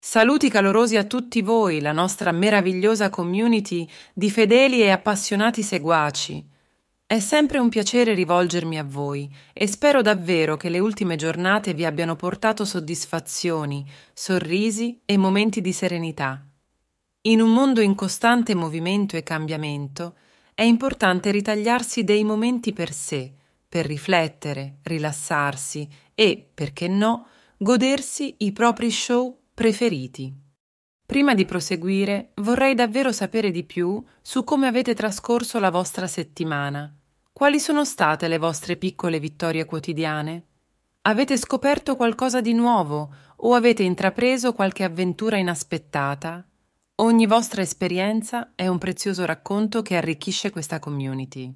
Saluti calorosi a tutti voi, la nostra meravigliosa community di fedeli e appassionati seguaci. È sempre un piacere rivolgermi a voi e spero davvero che le ultime giornate vi abbiano portato soddisfazioni, sorrisi e momenti di serenità. In un mondo in costante movimento e cambiamento, è importante ritagliarsi dei momenti per sé, per riflettere, rilassarsi e, perché no, godersi i propri show preferiti. Prima di proseguire, vorrei davvero sapere di più su come avete trascorso la vostra settimana. Quali sono state le vostre piccole vittorie quotidiane? Avete scoperto qualcosa di nuovo o avete intrapreso qualche avventura inaspettata? Ogni vostra esperienza è un prezioso racconto che arricchisce questa community.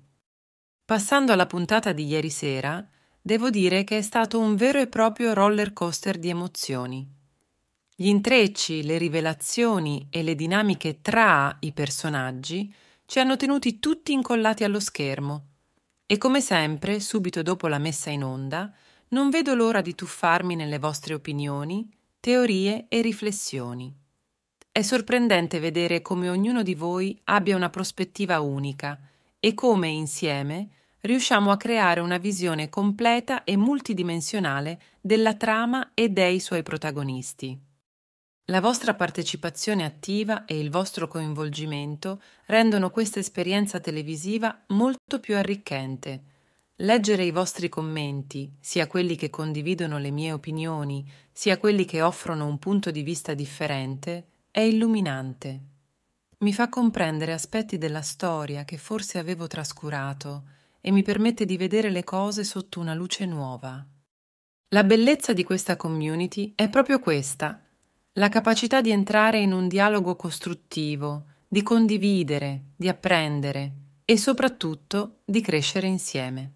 Passando alla puntata di ieri sera, devo dire che è stato un vero e proprio roller coaster di emozioni. Gli intrecci, le rivelazioni e le dinamiche tra i personaggi ci hanno tenuti tutti incollati allo schermo. E come sempre, subito dopo la messa in onda, non vedo l'ora di tuffarmi nelle vostre opinioni, teorie e riflessioni. È sorprendente vedere come ognuno di voi abbia una prospettiva unica e come insieme riusciamo a creare una visione completa e multidimensionale della trama e dei suoi protagonisti. La vostra partecipazione attiva e il vostro coinvolgimento rendono questa esperienza televisiva molto più arricchente. Leggere i vostri commenti, sia quelli che condividono le mie opinioni, sia quelli che offrono un punto di vista differente, è illuminante. Mi fa comprendere aspetti della storia che forse avevo trascurato e mi permette di vedere le cose sotto una luce nuova. La bellezza di questa community è proprio questa la capacità di entrare in un dialogo costruttivo, di condividere, di apprendere e soprattutto di crescere insieme.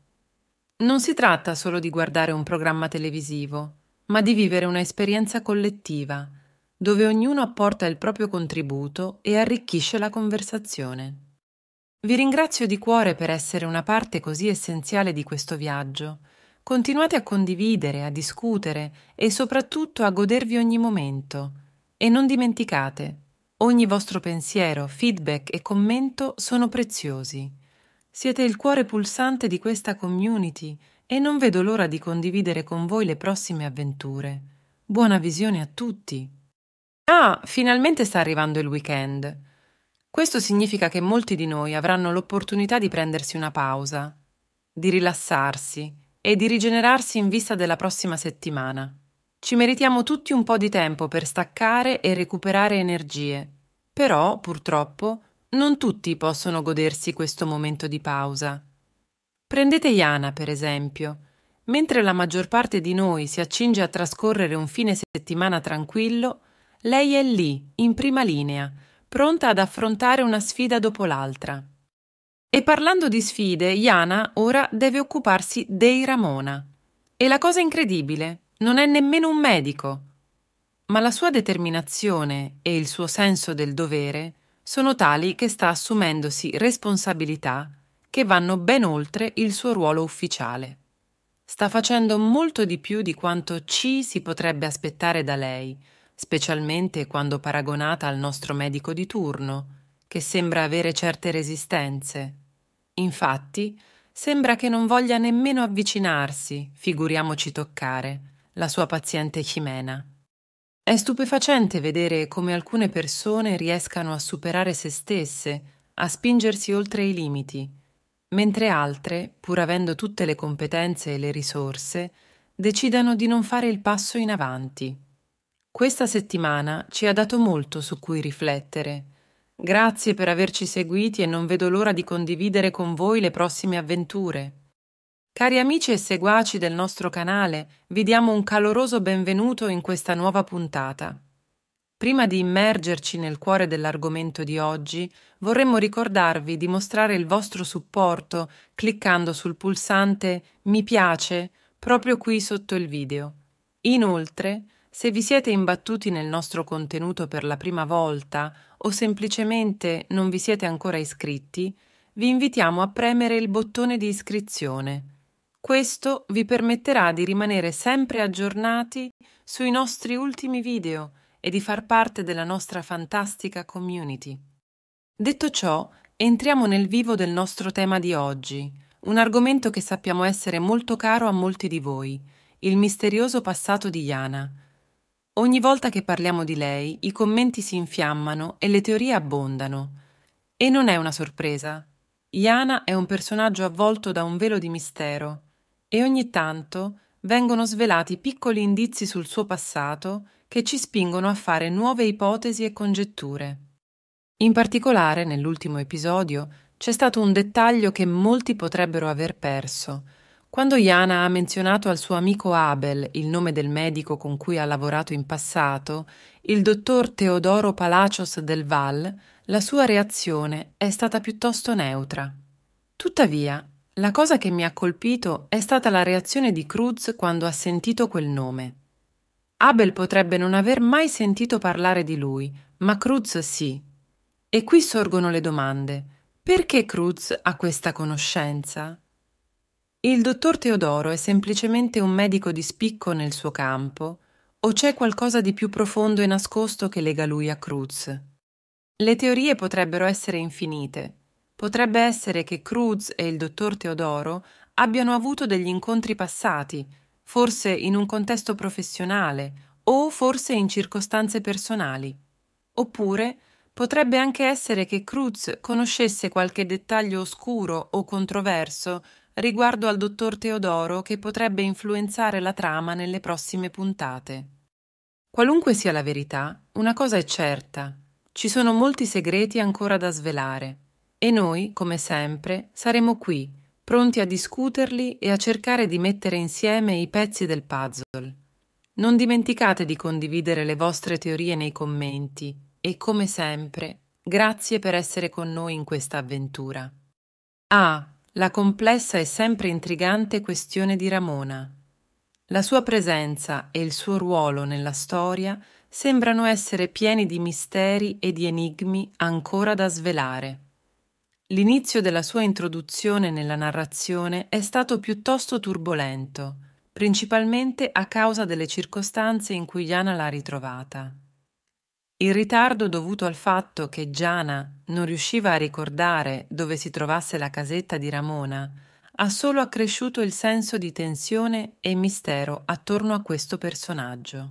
Non si tratta solo di guardare un programma televisivo, ma di vivere un'esperienza collettiva, dove ognuno apporta il proprio contributo e arricchisce la conversazione. Vi ringrazio di cuore per essere una parte così essenziale di questo viaggio Continuate a condividere, a discutere e soprattutto a godervi ogni momento. E non dimenticate, ogni vostro pensiero, feedback e commento sono preziosi. Siete il cuore pulsante di questa community e non vedo l'ora di condividere con voi le prossime avventure. Buona visione a tutti! Ah, finalmente sta arrivando il weekend. Questo significa che molti di noi avranno l'opportunità di prendersi una pausa, di rilassarsi e di rigenerarsi in vista della prossima settimana. Ci meritiamo tutti un po' di tempo per staccare e recuperare energie. Però, purtroppo, non tutti possono godersi questo momento di pausa. Prendete Iana, per esempio. Mentre la maggior parte di noi si accinge a trascorrere un fine settimana tranquillo, lei è lì, in prima linea, pronta ad affrontare una sfida dopo l'altra. E parlando di sfide, Iana ora deve occuparsi dei Ramona. E la cosa incredibile, non è nemmeno un medico. Ma la sua determinazione e il suo senso del dovere sono tali che sta assumendosi responsabilità che vanno ben oltre il suo ruolo ufficiale. Sta facendo molto di più di quanto ci si potrebbe aspettare da lei, specialmente quando paragonata al nostro medico di turno, che sembra avere certe resistenze. Infatti, sembra che non voglia nemmeno avvicinarsi, figuriamoci toccare, la sua paziente Chimena. È stupefacente vedere come alcune persone riescano a superare se stesse, a spingersi oltre i limiti, mentre altre, pur avendo tutte le competenze e le risorse, decidano di non fare il passo in avanti. Questa settimana ci ha dato molto su cui riflettere Grazie per averci seguiti e non vedo l'ora di condividere con voi le prossime avventure. Cari amici e seguaci del nostro canale, vi diamo un caloroso benvenuto in questa nuova puntata. Prima di immergerci nel cuore dell'argomento di oggi, vorremmo ricordarvi di mostrare il vostro supporto cliccando sul pulsante Mi piace proprio qui sotto il video. Inoltre, se vi siete imbattuti nel nostro contenuto per la prima volta o semplicemente non vi siete ancora iscritti, vi invitiamo a premere il bottone di iscrizione. Questo vi permetterà di rimanere sempre aggiornati sui nostri ultimi video e di far parte della nostra fantastica community. Detto ciò, entriamo nel vivo del nostro tema di oggi, un argomento che sappiamo essere molto caro a molti di voi, il misterioso passato di Yana, Ogni volta che parliamo di lei, i commenti si infiammano e le teorie abbondano. E non è una sorpresa. Iana è un personaggio avvolto da un velo di mistero e ogni tanto vengono svelati piccoli indizi sul suo passato che ci spingono a fare nuove ipotesi e congetture. In particolare, nell'ultimo episodio, c'è stato un dettaglio che molti potrebbero aver perso, quando Jana ha menzionato al suo amico Abel il nome del medico con cui ha lavorato in passato, il dottor Teodoro Palacios del Val, la sua reazione è stata piuttosto neutra. Tuttavia, la cosa che mi ha colpito è stata la reazione di Cruz quando ha sentito quel nome. Abel potrebbe non aver mai sentito parlare di lui, ma Cruz sì. E qui sorgono le domande. Perché Cruz ha questa conoscenza? Il dottor Teodoro è semplicemente un medico di spicco nel suo campo o c'è qualcosa di più profondo e nascosto che lega lui a Cruz? Le teorie potrebbero essere infinite. Potrebbe essere che Cruz e il dottor Teodoro abbiano avuto degli incontri passati, forse in un contesto professionale o forse in circostanze personali. Oppure potrebbe anche essere che Cruz conoscesse qualche dettaglio oscuro o controverso riguardo al dottor Teodoro che potrebbe influenzare la trama nelle prossime puntate. Qualunque sia la verità, una cosa è certa, ci sono molti segreti ancora da svelare e noi, come sempre, saremo qui, pronti a discuterli e a cercare di mettere insieme i pezzi del puzzle. Non dimenticate di condividere le vostre teorie nei commenti e, come sempre, grazie per essere con noi in questa avventura. Ah, la complessa e sempre intrigante questione di Ramona. La sua presenza e il suo ruolo nella storia sembrano essere pieni di misteri e di enigmi ancora da svelare. L'inizio della sua introduzione nella narrazione è stato piuttosto turbolento, principalmente a causa delle circostanze in cui Jana l'ha ritrovata. Il ritardo dovuto al fatto che Giana non riusciva a ricordare dove si trovasse la casetta di Ramona ha solo accresciuto il senso di tensione e mistero attorno a questo personaggio.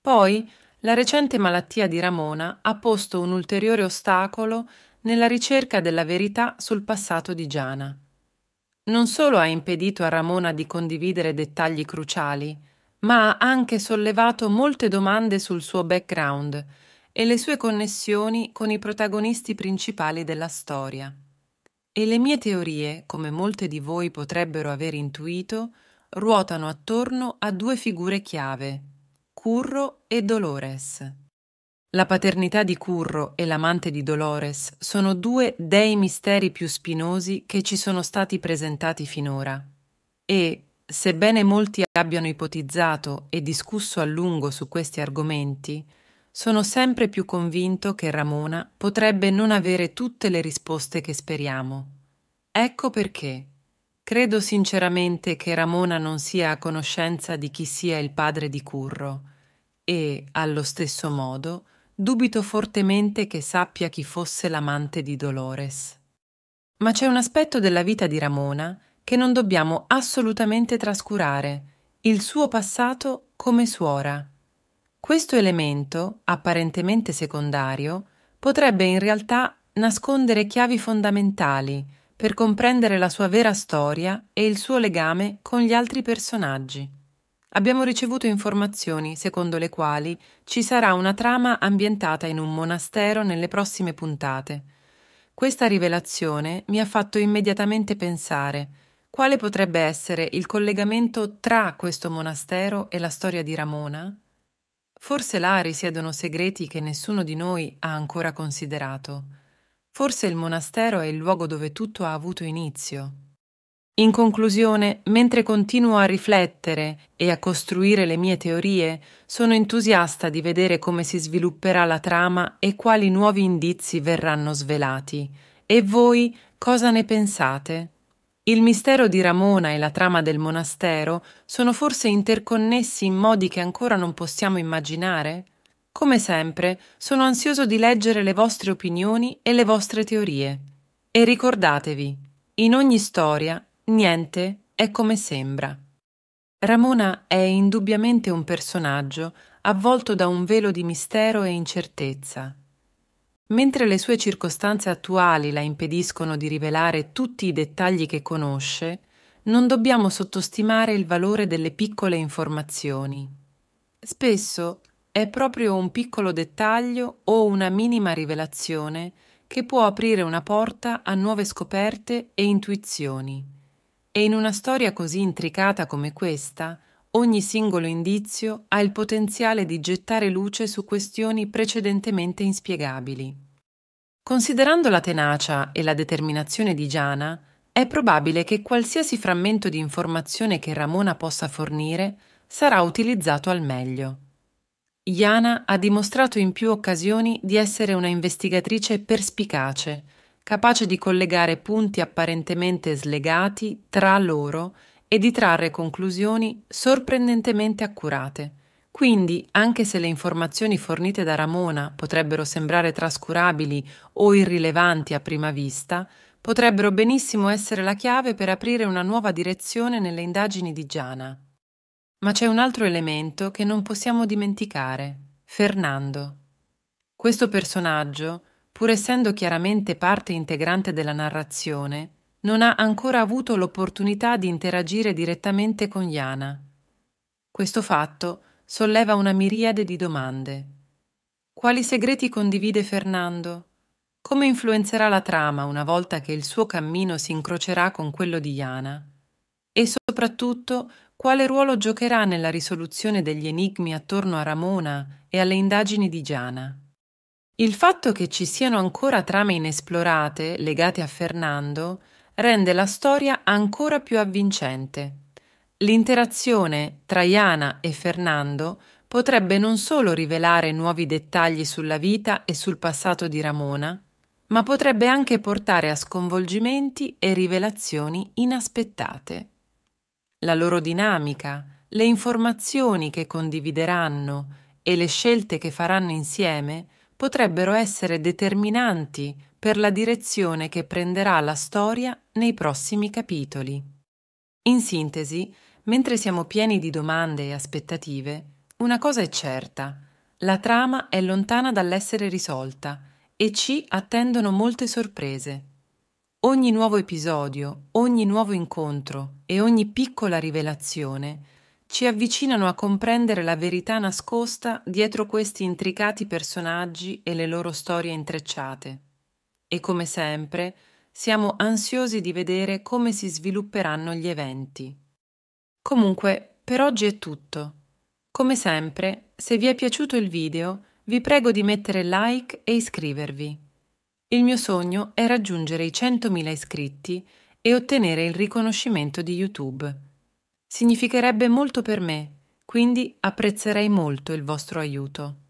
Poi la recente malattia di Ramona ha posto un ulteriore ostacolo nella ricerca della verità sul passato di Giana. Non solo ha impedito a Ramona di condividere dettagli cruciali, ma ha anche sollevato molte domande sul suo background e le sue connessioni con i protagonisti principali della storia. E le mie teorie, come molte di voi potrebbero aver intuito, ruotano attorno a due figure chiave, Curro e Dolores. La paternità di Curro e l'amante di Dolores sono due dei misteri più spinosi che ci sono stati presentati finora. E, Sebbene molti abbiano ipotizzato e discusso a lungo su questi argomenti, sono sempre più convinto che Ramona potrebbe non avere tutte le risposte che speriamo. Ecco perché. Credo sinceramente che Ramona non sia a conoscenza di chi sia il padre di Curro e, allo stesso modo, dubito fortemente che sappia chi fosse l'amante di Dolores. Ma c'è un aspetto della vita di Ramona che non dobbiamo assolutamente trascurare, il suo passato come suora. Questo elemento, apparentemente secondario, potrebbe in realtà nascondere chiavi fondamentali per comprendere la sua vera storia e il suo legame con gli altri personaggi. Abbiamo ricevuto informazioni secondo le quali ci sarà una trama ambientata in un monastero nelle prossime puntate. Questa rivelazione mi ha fatto immediatamente pensare quale potrebbe essere il collegamento tra questo monastero e la storia di Ramona? Forse là risiedono segreti che nessuno di noi ha ancora considerato. Forse il monastero è il luogo dove tutto ha avuto inizio. In conclusione, mentre continuo a riflettere e a costruire le mie teorie, sono entusiasta di vedere come si svilupperà la trama e quali nuovi indizi verranno svelati. E voi cosa ne pensate? Il mistero di Ramona e la trama del monastero sono forse interconnessi in modi che ancora non possiamo immaginare? Come sempre, sono ansioso di leggere le vostre opinioni e le vostre teorie. E ricordatevi, in ogni storia, niente è come sembra. Ramona è indubbiamente un personaggio avvolto da un velo di mistero e incertezza. Mentre le sue circostanze attuali la impediscono di rivelare tutti i dettagli che conosce, non dobbiamo sottostimare il valore delle piccole informazioni. Spesso è proprio un piccolo dettaglio o una minima rivelazione che può aprire una porta a nuove scoperte e intuizioni. E in una storia così intricata come questa, Ogni singolo indizio ha il potenziale di gettare luce su questioni precedentemente inspiegabili. Considerando la tenacia e la determinazione di Giana, è probabile che qualsiasi frammento di informazione che Ramona possa fornire sarà utilizzato al meglio. Iana ha dimostrato in più occasioni di essere una investigatrice perspicace, capace di collegare punti apparentemente slegati tra loro e di trarre conclusioni sorprendentemente accurate. Quindi, anche se le informazioni fornite da Ramona potrebbero sembrare trascurabili o irrilevanti a prima vista, potrebbero benissimo essere la chiave per aprire una nuova direzione nelle indagini di Giana. Ma c'è un altro elemento che non possiamo dimenticare, Fernando. Questo personaggio, pur essendo chiaramente parte integrante della narrazione, non ha ancora avuto l'opportunità di interagire direttamente con Jana. Questo fatto solleva una miriade di domande. Quali segreti condivide Fernando? Come influenzerà la trama una volta che il suo cammino si incrocerà con quello di Jana? E soprattutto, quale ruolo giocherà nella risoluzione degli enigmi attorno a Ramona e alle indagini di Giana? Il fatto che ci siano ancora trame inesplorate legate a Fernando rende la storia ancora più avvincente. L'interazione tra Iana e Fernando potrebbe non solo rivelare nuovi dettagli sulla vita e sul passato di Ramona, ma potrebbe anche portare a sconvolgimenti e rivelazioni inaspettate. La loro dinamica, le informazioni che condivideranno e le scelte che faranno insieme potrebbero essere determinanti per la direzione che prenderà la storia nei prossimi capitoli. In sintesi, mentre siamo pieni di domande e aspettative, una cosa è certa, la trama è lontana dall'essere risolta e ci attendono molte sorprese. Ogni nuovo episodio, ogni nuovo incontro e ogni piccola rivelazione ci avvicinano a comprendere la verità nascosta dietro questi intricati personaggi e le loro storie intrecciate e come sempre siamo ansiosi di vedere come si svilupperanno gli eventi. Comunque, per oggi è tutto. Come sempre, se vi è piaciuto il video, vi prego di mettere like e iscrivervi. Il mio sogno è raggiungere i 100.000 iscritti e ottenere il riconoscimento di YouTube. Significherebbe molto per me, quindi apprezzerei molto il vostro aiuto.